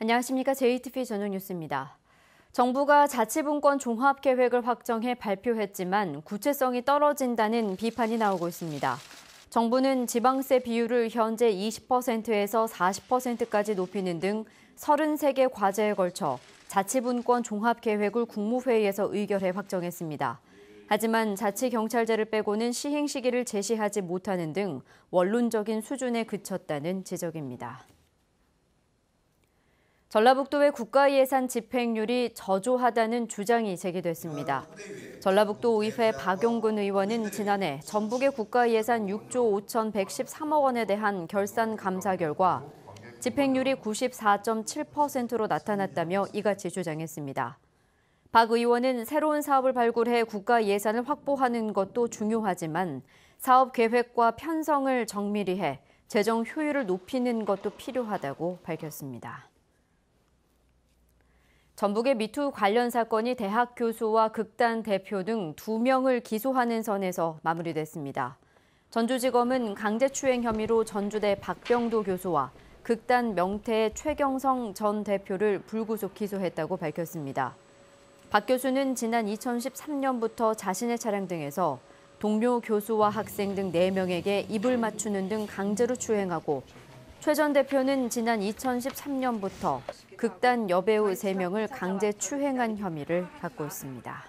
안녕하십니까. JTV 저녁 뉴스입니다. 정부가 자치분권 종합계획을 확정해 발표했지만 구체성이 떨어진다는 비판이 나오고 있습니다. 정부는 지방세 비율을 현재 20%에서 40%까지 높이는 등 33개 과제에 걸쳐 자치분권 종합계획을 국무회의에서 의결해 확정했습니다. 하지만 자치경찰제를 빼고는 시행 시기를 제시하지 못하는 등 원론적인 수준에 그쳤다는 지적입니다. 전라북도의 국가예산 집행률이 저조하다는 주장이 제기됐습니다. 전라북도 의회 박용근 의원은 지난해 전북의 국가예산 6조 5,113억 원에 대한 결산 감사 결과 집행률이 94.7%로 나타났다며 이같이 주장했습니다. 박 의원은 새로운 사업을 발굴해 국가 예산을 확보하는 것도 중요하지만 사업 계획과 편성을 정밀히 해 재정 효율을 높이는 것도 필요하다고 밝혔습니다. 전북의 미투 관련 사건이 대학 교수와 극단 대표 등 2명을 기소하는 선에서 마무리됐습니다. 전주지검은 강제추행 혐의로 전주대 박병도 교수와 극단 명태의 최경성 전 대표를 불구속 기소했다고 밝혔습니다. 박 교수는 지난 2013년부터 자신의 차량 등에서 동료 교수와 학생 등 4명에게 입을 맞추는 등 강제로 추행하고 최전 대표는 지난 2013년부터 극단 여배우 3명을 강제 추행한 혐의를 받고 있습니다.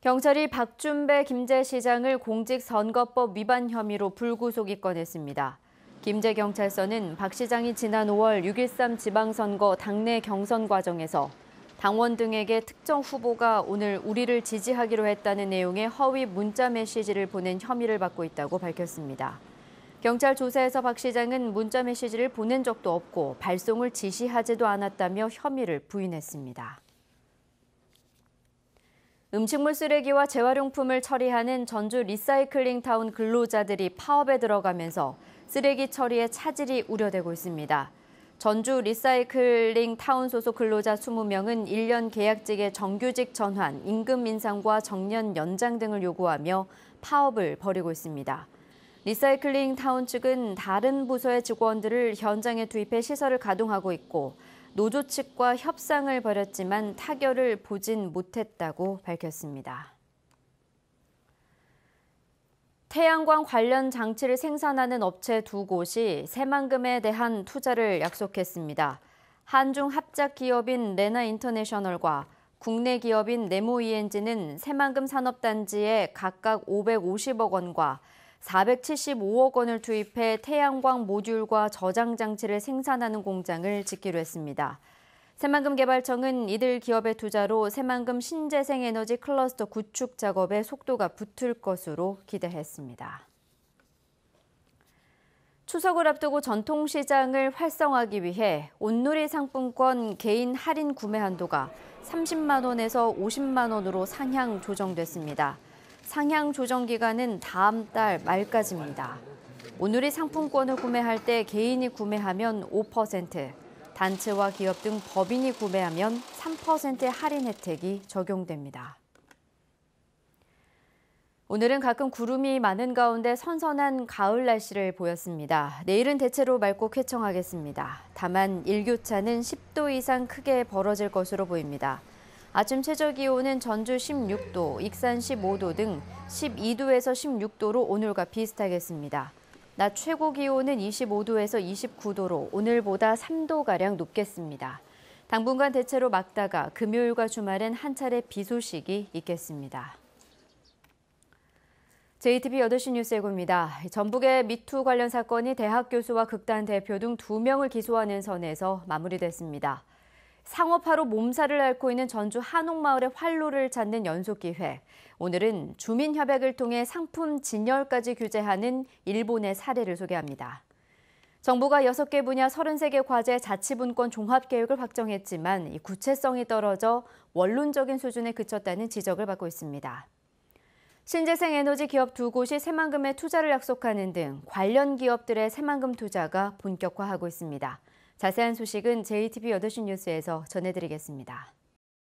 경찰이 박준배 김제시장을 공직선거법 위반 혐의로 불구속 입건했습니다. 김제경찰서는 박 시장이 지난 5월 6.13 지방선거 당내 경선 과정에서 당원 등에게 특정 후보가 오늘 우리를 지지하기로 했다는 내용의 허위 문자 메시지를 보낸 혐의를 받고 있다고 밝혔습니다. 경찰 조사에서 박 시장은 문자 메시지를 보낸 적도 없고 발송을 지시하지도 않았다며 혐의를 부인했습니다. 음식물 쓰레기와 재활용품을 처리하는 전주 리사이클링 타운 근로자들이 파업에 들어가면서 쓰레기 처리에 차질이 우려되고 있습니다. 전주 리사이클링 타운 소속 근로자 20명은 1년 계약직의 정규직 전환, 임금 인상과 정년 연장 등을 요구하며 파업을 벌이고 있습니다. 리사이클링 타운 측은 다른 부서의 직원들을 현장에 투입해 시설을 가동하고 있고 노조 측과 협상을 벌였지만 타결을 보진 못했다고 밝혔습니다. 태양광 관련 장치를 생산하는 업체 두 곳이 새만금에 대한 투자를 약속했습니다. 한중 합작 기업인 레나 인터내셔널과 국내 기업인 네모 ENG는 새만금 산업단지에 각각 550억 원과 475억 원을 투입해 태양광 모듈과 저장 장치를 생산하는 공장을 짓기로 했습니다. 새만금 개발청은 이들 기업의 투자로 새만금 신재생 에너지 클러스터 구축 작업의 속도가 붙을 것으로 기대했습니다. 추석을 앞두고 전통시장을 활성화하기 위해 온누리 상품권 개인 할인 구매 한도가 30만 원에서 50만 원으로 상향 조정됐습니다. 상향 조정 기간은 다음 달 말까지입니다. 오늘이 상품권을 구매할 때 개인이 구매하면 5%, 단체와 기업 등 법인이 구매하면 3%의 할인 혜택이 적용됩니다. 오늘은 가끔 구름이 많은 가운데 선선한 가을 날씨를 보였습니다. 내일은 대체로 맑고 쾌청하겠습니다. 다만 일교차는 10도 이상 크게 벌어질 것으로 보입니다. 아침 최저 기온은 전주 16도, 익산 15도 등 12도에서 16도로 오늘과 비슷하겠습니다. 낮 최고 기온은 25도에서 29도로 오늘보다 3도가량 높겠습니다. 당분간 대체로 막다가 금요일과 주말엔 한 차례 비 소식이 있겠습니다. JTB 8시 뉴스 입니다 전북의 미투 관련 사건이 대학 교수와 극단 대표 등 2명을 기소하는 선에서 마무리됐습니다. 상업화로 몸살을 앓고 있는 전주 한옥마을의 활로를 찾는 연속 기회. 오늘은 주민협약을 통해 상품 진열까지 규제하는 일본의 사례를 소개합니다. 정부가 6개 분야 33개 과제 자치분권 종합계획을 확정했지만 구체성이 떨어져 원론적인 수준에 그쳤다는 지적을 받고 있습니다. 신재생 에너지 기업 두 곳이 새만금에 투자를 약속하는 등 관련 기업들의 새만금 투자가 본격화하고 있습니다. 자세한 소식은 JTBC 8시 뉴스에서 전해드리겠습니다.